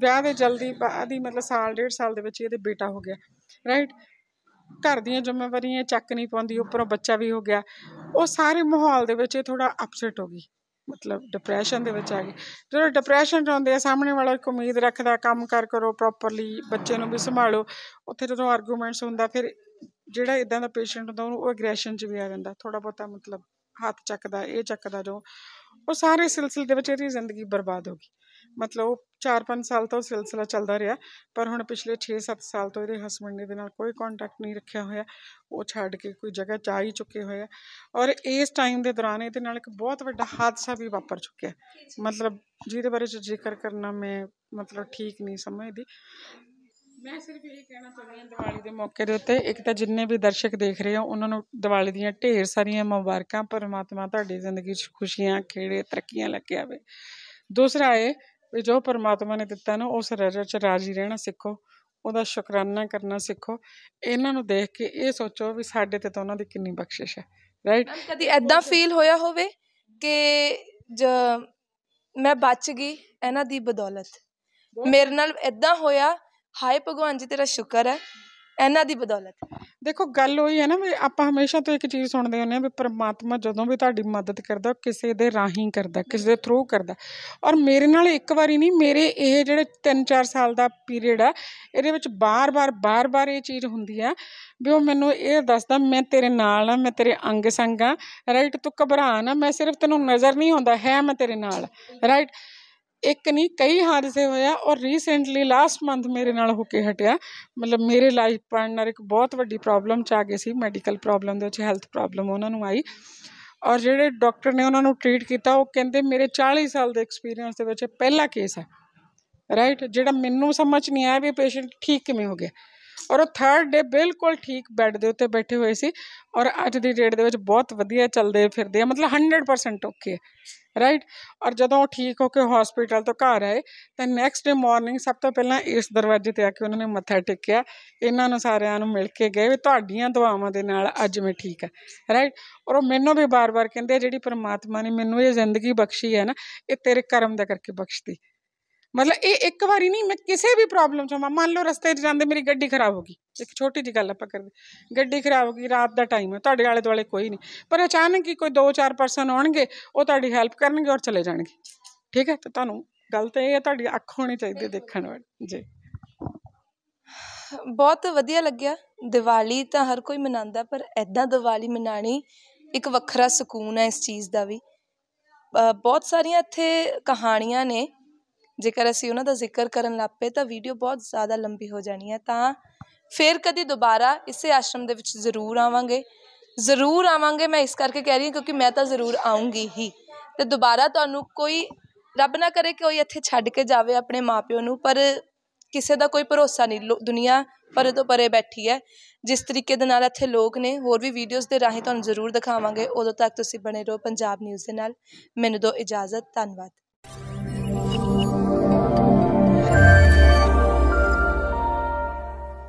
ਵਿਆਹ ਦੇ ਜਲਦੀ ਬਾਅਦ ਹੀ ਮਤਲਬ ਸਾਲ ਡੇਢ ਸਾਲ ਦੇ ਵਿੱਚ ਇਹਦੇ ਬੇਟਾ ਹੋ ਗਿਆ ਰਾਈਟ ਘਰ ਦੀਆਂ ਜ਼ਿੰਮੇਵਾਰੀਆਂ ਚੱਕ ਨਹੀਂ ਪਾਉਂਦੀ ਉੱਪਰੋਂ ਬੱਚਾ ਵੀ ਹੋ ਗਿਆ ਉਹ ਸਾਰੇ ਮਾਹੌਲ ਦੇ ਵਿੱਚ ਇਹ ਥੋੜਾ ਅਪਸੈਟ ਹੋ ਗਈ ਮਤਲਬ ਡਿਪਰੈਸ਼ਨ ਦੇ ਵਿੱਚ ਆ ਗਈ ਜਦੋਂ ਡਿਪਰੈਸ਼ਨ ਆਉਂਦੇ ਆ ਸਾਹਮਣੇ ਵਾਲਾ ਇੱਕ ਉਮੀਦ ਰੱਖਦਾ ਕੰਮ ਕਰ ਕਰੋ ਪ੍ਰੋਪਰਲੀ ਬੱਚੇ ਨੂੰ ਵੀ ਸੰਭਾਲੋ ਉੱਥੇ ਜਦੋਂ ਆਰਗੂਮੈਂਟਸ ਹੁੰਦਾ ਫਿਰ ਜਿਹੜਾ ਇਦਾਂ ਦਾ ਪੇਸ਼ੈਂਟ ਹੁੰਦਾ ਉਹ ਅਗਰੈਸ਼ਨ 'ਚ ਵੀ ਆ ਜਾਂਦਾ ਥੋੜਾ ਬਹੁਤਾ ਮਤਲਬ ਹੱਥ ਚੱਕਦਾ ਇਹ ਚੱਕਦਾ ਜੋ ਉਹ ਸਾਰੇ ਸਿਲਸਿਲੇ ਦੇ ਵਿੱਚ ਇਹਦੀ ਜ਼ਿੰਦਗੀ ਬਰਬਾਦ ਹੋ ਗਈ ਮਤਲਬ ਉਹ 4-5 ਸਾਲ ਤੋਂ ਸਿਲਸਿਲਾ ਚੱਲਦਾ ਰਿਹਾ ਪਰ ਹੁਣ ਪਿਛਲੇ 6-7 ਸਾਲ ਤੋਂ ਇਹਦੇ ਹਸਬੰਡ ਨੇ ਦੇ ਨਾਲ ਕੋਈ ਕੰਟੈਕਟ ਨਹੀਂ ਰੱਖਿਆ ਹੋਇਆ ਉਹ ਛੱਡ ਕੇ ਕੋਈ ਜਗ੍ਹਾ ਜਾ ਹੀ ਚੁੱਕੇ ਹੋਇਆ ਔਰ ਇਸ ਟਾਈਮ ਦੇ ਦੌਰਾਨ ਇਹਦੇ ਨਾਲ ਇੱਕ ਬਹੁਤ ਵੱਡਾ ਹਾਦਸਾ ਵੀ ਵਾਪਰ ਚੁੱਕਿਆ ਮਤਲਬ ਜਿਹਦੇ ਬਾਰੇ ਚ ਜ਼ਿਕਰ ਕਰਨਾ ਮੈਂ ਮਤਲਬ ਠੀਕ ਨਹੀਂ ਸਮਝਦੀ ਮੈਂ ਸਿਰਫ ਇਹ ਕਹਿਣਾ ਚਾਹੁੰਦੀ ਹਾਂ ਦੀਵਾਲੀ ਦੇ ਮੌਕੇ ਦੇ ਉੱਤੇ ਇੱਕ ਤਾਂ ਜਿੰਨੇ ਵੀ ਦਰਸ਼ਕ ਦੇਖ ਰਹੇ ਹੋ ਉਹਨਾਂ ਨੂੰ ਦੀਵਾਲੀ ਦੀਆਂ ਢੇਰ ਸਾਰੀਆਂ ਮੁਬਾਰਕਾਂ ਪਰਮਾਤਮਾ ਤੁਹਾਡੀ ਜ਼ਿੰਦਗੀ 'ਚ ਖੁਸ਼ੀਆਂ ਖੇੜੇ ਤਰੱਕੀਆਂ ਲੈ ਕੇ ਆਵੇ ਦੂਸਰਾ ਇਹ ਵੀ ਜੋ ਪਰਮਾਤਮਾ ਨੇ ਦਿੱਤਾ ਨਾ ਉਸ ਰਜਾ 'ਚ ਰਾਜੀ ਰਹਿਣਾ ਸਿੱਖੋ ਉਹਦਾ ਸ਼ੁਕਰਾਨਾ ਕਰਨਾ ਸਿੱਖੋ ਇਹਨਾਂ ਨੂੰ ਦੇਖ ਕੇ ਇਹ ਸੋਚੋ ਵੀ ਸਾਡੇ ਤੇ ਤਾਂ ਉਹਨਾਂ ਦੀ ਕਿੰਨੀ ਬਖਸ਼ਿਸ਼ ਹੈ ਰਾਈਟ ਕਦੀ ਐਦਾਂ ਫੀਲ ਹੋਇਆ ਹੋਵੇ ਕਿ ਮੈਂ ਬਚ ਗਈ ਇਹਨਾਂ ਦੀ ਬਦੌਲਤ ਮੇਰੇ ਨਾਲ ਐਦਾਂ ਹੋਇਆ ਹਾਏ ਭਗਵਾਨ ਜੀ ਤੇਰਾ ਸ਼ੁਕਰ ਹੈ ਇਹਨਾਂ ਦੀ ਬਦੌਲਤ ਦੇਖੋ ਗੱਲ ਹੋਈ ਹੈ ਨਾ ਵੀ ਆਪਾਂ ਹਮੇਸ਼ਾ ਤੋਂ ਇੱਕ ਚੀਜ਼ ਸੁਣਦੇ ਹੁੰਦੇ ਆ ਵੀ ਪ੍ਰਮਾਤਮਾ ਜਦੋਂ ਵੀ ਤੁਹਾਡੀ ਮਦਦ ਕਰਦਾ ਕਿਸੇ ਦੇ ਰਾਹੀਂ ਕਰਦਾ ਕਿਸੇ ਦੇ ਥਰੂ ਕਰਦਾ ਔਰ ਮੇਰੇ ਨਾਲ ਇੱਕ ਵਾਰੀ ਨਹੀਂ ਮੇਰੇ ਇਹ ਜਿਹੜੇ 3-4 ਸਾਲ ਦਾ ਪੀਰੀਅਡ ਆ ਇਹਦੇ ਵਿੱਚ ਬਾਰ-ਬਾਰ ਬਾਰ-ਬਾਰ ਇਹ ਚੀਜ਼ ਹੁੰਦੀ ਆ ਵੀ ਉਹ ਮੈਨੂੰ ਇਹ ਦੱਸਦਾ ਮੈਂ ਤੇਰੇ ਨਾਲ ਆ ਮੈਂ ਤੇਰੇ ਅੰਗ ਸੰਗ ਆ ਰਾਈਟ ਤੂੰ ਘਬਰਾ ਨਾ ਮੈਂ ਸਿਰਫ ਤੈਨੂੰ ਨਜ਼ਰ ਨਹੀਂ ਆਉਂਦਾ ਹੈ ਮੈਂ ਤੇਰੇ ਨਾਲ ਰਾਈਟ ਇੱਕ ਨਹੀਂ ਕਈ ਹਾਦਸੇ ਹੋਇਆ ਔਰ ਰੀਸੈਂਟਲੀ ਲਾਸਟ ਮੰਥ ਮੇਰੇ ਨਾਲ ਹੋ ਕੇ ਹਟਿਆ ਮਤਲਬ ਮੇਰੇ ਲਾਈਫ ਪਾਰਟਨਰ ਇੱਕ ਬਹੁਤ ਵੱਡੀ ਪ੍ਰੋਬਲਮ ਚ ਆ ਗਏ ਸੀ ਮੈਡੀਕਲ ਪ੍ਰੋਬਲਮ ਦੇ ਵਿੱਚ ਹੈਲਥ ਪ੍ਰੋਬਲਮ ਉਹਨਾਂ ਨੂੰ ਆਈ ਔਰ ਜਿਹੜੇ ਡਾਕਟਰ ਨੇ ਉਹਨਾਂ ਨੂੰ ਟ੍ਰੀਟ ਕੀਤਾ ਉਹ ਕਹਿੰਦੇ ਮੇਰੇ 40 ਸਾਲ ਦੇ ਐਕਸਪੀਰੀਅੰਸ ਦੇ ਵਿੱਚ ਪਹਿਲਾ ਕੇਸ ਹੈ ਰਾਈਟ ਜਿਹੜਾ ਮੈਨੂੰ ਸਮਝ ਨਹੀਂ ਆਇਆ ਵੀ ਪੇਸ਼ੈਂਟ ਠੀਕ ਕਿਵੇਂ ਹੋ ਗਿਆ ਔਰ ਉਹ ਥਰਡ ਡੇ ਬਿਲਕੁਲ ਠੀਕ ਬੈੱਡ ਦੇ ਉੱਤੇ ਬੈਠੇ ਹੋਏ ਸੀ ਔਰ ਅੱਜ ਦੀ ਡੇਟ ਦੇ ਵਿੱਚ ਬਹੁਤ ਵਧੀਆ ਚੱਲਦੇ ਫਿਰਦੇ ਆ ਮਤਲਬ 100% ਓਕੇ ਰਾਈਟ ਔਰ ਜਦੋਂ ਉਹ ਠੀਕ ਹੋ ਕੇ ਹਸਪੀਟਲ ਤੋਂ ਘਰ ਆਏ ਤਾਂ ਨੈਕਸਟ ਡੇ ਮਾਰਨਿੰਗ ਸਭ ਤੋਂ ਪਹਿਲਾਂ ਇਸ ਦਰਵਾਜ਼ੇ ਤੇ ਆ ਕੇ ਉਹਨਾਂ ਨੇ ਮੱਥਾ ਟੇਕਿਆ ਇਹਨਾਂ ਨੂੰ ਸਾਰਿਆਂ ਨੂੰ ਮਿਲ ਕੇ ਗਏ ਵੀ ਤੁਹਾਡੀਆਂ ਦੁਆਵਾਂ ਦੇ ਨਾਲ ਅੱਜ ਮੈਂ ਠੀਕ ਆ ਰਾਈਟ ਔਰ ਉਹ ਮੈਨੂੰ ਵੀ ਬਾਰ-ਬਾਰ ਕਹਿੰਦੇ ਜਿਹੜੀ ਪਰਮਾਤਮਾ ਨੇ ਮੈਨੂੰ ਇਹ ਜ਼ਿੰਦਗੀ ਬਖਸ਼ੀ ਹੈ ਨਾ ਇਹ ਤੇਰੇ ਕਰਮ ਦਾ ਕਰਕੇ ਬਖਸ਼ਦੀ ਮਤਲਬ ਇਹ ਇੱਕ ਵਾਰੀ ਨਹੀਂ ਮੈਂ ਕਿਸੇ ਵੀ ਪ੍ਰੋਬਲਮ ਚ ਮੰਨ ਲਓ ਰਸਤੇ 'ਚ ਜਾਂਦੇ ਮੇਰੀ ਗੱਡੀ ਖਰਾਬ ਹੋ ਗਈ ਇੱਕ ਛੋਟੀ ਜੀ ਗੱਲ ਆਪਾਂ ਕਰਦੇ ਗੱਡੀ ਖਰਾਬ ਹੋ ਗਈ ਰਾਤ ਦਾ ਟਾਈਮ ਹੈ ਤੁਹਾਡੇ ਆਲੇ ਦੁਆਲੇ ਕੋਈ ਨਹੀਂ ਪਰ ਅਚਾਨਕ ਹੀ ਕੋਈ 2-4 ਪਰਸਨ ਆਉਣਗੇ ਉਹ ਤੁਹਾਡੀ ਹੈਲਪ ਕਰਨਗੇ ਔਰ ਚਲੇ ਜਾਣਗੇ ਠੀਕ ਹੈ ਤਾਂ ਤੁਹਾਨੂੰ ਗੱਲ ਤਾਂ ਇਹ ਹੈ ਤੁਹਾਡੀ ਅੱਖ ਹੋਣੀ ਚਾਹੀਦੀ ਦੇਖਣ ਵਾਲੀ ਜੀ ਬਹੁਤ ਵਧੀਆ ਲੱਗਿਆ ਦੀਵਾਲੀ ਤਾਂ ਹਰ ਕੋਈ ਮਨਾਉਂਦਾ ਪਰ ਐਦਾਂ ਦੀਵਾਲੀ ਮਨਾਣੀ ਇੱਕ ਵੱਖਰਾ ਸਕੂਨ ਹੈ ਇਸ ਚੀਜ਼ ਦਾ ਵੀ ਬਹੁਤ ਸਾਰੀਆਂ ਇੱਥੇ ਕਹਾਣੀਆਂ ਨੇ ਜੇਕਰ ਅਸੀਂ ਉਹਨਾਂ ਦਾ ਜ਼ਿਕਰ ਕਰਨ ਲੱਪੇ ਤਾਂ ਵੀਡੀਓ ਬਹੁਤ ਜ਼ਿਆਦਾ ਲੰਬੀ ਹੋ ਜਾਣੀ ਹੈ ਤਾਂ ਫਿਰ ਕਦੀ ਦੁਬਾਰਾ ਇਸੇ ਆਸ਼ਰਮ ਦੇ ਵਿੱਚ ਜ਼ਰੂਰ ਆਵਾਂਗੇ ਜ਼ਰੂਰ ਆਵਾਂਗੇ ਮੈਂ ਇਸ ਕਰਕੇ ਕਹਿ ਰਹੀ ਹਾਂ ਕਿਉਂਕਿ ਮੈਂ ਤਾਂ ਜ਼ਰੂਰ ਆਉਂਗੀ ਹੀ ਤੇ ਦੁਬਾਰਾ ਤੁਹਾਨੂੰ ਕੋਈ ਰੱਬ ਨਾ ਕਰੇ ਕਿ ਕੋਈ ਇੱਥੇ ਛੱਡ ਕੇ ਜਾਵੇ ਆਪਣੇ ਮਾਪਿਓ ਨੂੰ ਪਰ ਕਿਸੇ ਦਾ ਕੋਈ ਭਰੋਸਾ ਨਹੀਂ ਦੁਨੀਆ ਪਰੇ ਤੋਂ ਪਰੇ ਬੈਠੀ ਹੈ ਜਿਸ ਤਰੀਕੇ ਦੇ ਨਾਲ ਇੱਥੇ ਲੋਕ ਨੇ ਹੋਰ ਵੀ ਵੀਡੀਓਜ਼ ਦੇ ਰਾਹੀਂ ਤੁਹਾਨੂੰ ਜ਼ਰੂਰ ਦਿਖਾਵਾਂਗੇ ਉਦੋਂ ਤੱਕ ਤੁਸੀਂ ਬਣੇ ਰਹੋ ਪੰਜਾਬ ਨਿਊਜ਼ ਦੇ ਨਾਲ ਮੈਨੂੰ ਦਿਓ ਇਜਾਜ਼ਤ ਧੰਨਵਾਦ